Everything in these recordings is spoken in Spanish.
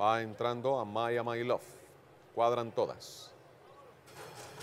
Va entrando a Maya My Love. Cuadran todas.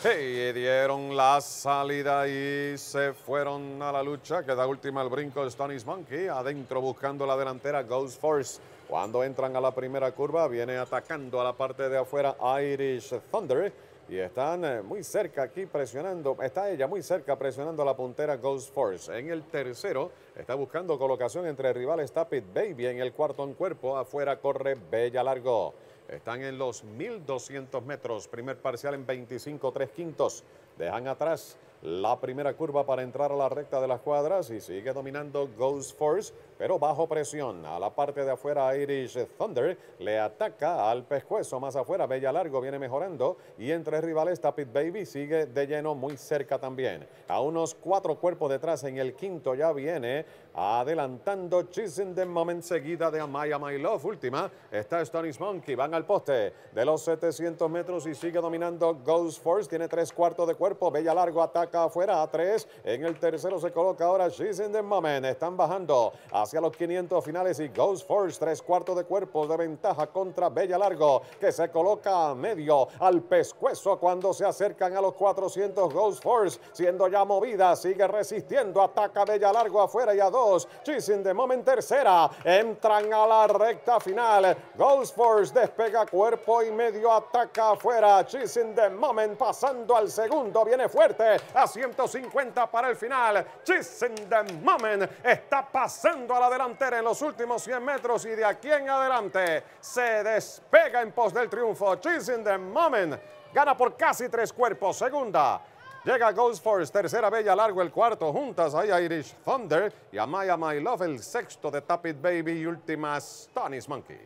Hey, dieron la salida y se fueron a la lucha. Queda última el brinco de Monkey. Adentro buscando la delantera Ghost Force. Cuando entran a la primera curva, viene atacando a la parte de afuera Irish Thunder. Y están eh, muy cerca aquí presionando, está ella muy cerca presionando la puntera Ghost Force. En el tercero está buscando colocación entre rivales Tapit Baby. En el cuarto en cuerpo, afuera corre Bella Largo. Están en los 1.200 metros. Primer parcial en 25, 3 quintos. Dejan atrás la primera curva para entrar a la recta de las cuadras y sigue dominando Ghost Force, pero bajo presión. A la parte de afuera Irish Thunder le ataca al pescuezo más afuera. Bella Largo viene mejorando y entre rivales Tapit Baby sigue de lleno muy cerca también. A unos cuatro cuerpos detrás en el quinto ya viene adelantando Chasing the Moment seguida de Amaya My Love. Última está Stonish Monkey, van al poste de los 700 metros y sigue dominando Ghost Force. Tiene tres cuartos de cuerpo. Bella Largo ataca afuera a tres... En el tercero se coloca ahora She's in the Moment. Están bajando hacia los 500 finales y Ghost Force... Tres cuartos de cuerpo... de ventaja contra Bella Largo, que se coloca a medio al pescuezo cuando se acercan a los 400 ...Ghost Force... Siendo ya movida, sigue resistiendo. Ataca Bella Largo afuera y a dos... She's in the Moment tercera. Entran a la recta final. ...Ghost Force despega cuerpo y medio. Ataca afuera. She's in the Moment pasando al segundo. Viene fuerte a 150 para el final. the moment. está pasando a la delantera en los últimos 100 metros y de aquí en adelante se despega en pos del triunfo. the moment. gana por casi tres cuerpos. Segunda. Llega Ghost Force, tercera bella, largo el cuarto, juntas hay Irish Thunder y Amaya My Love, el sexto de Tappet Baby y últimas Monkey.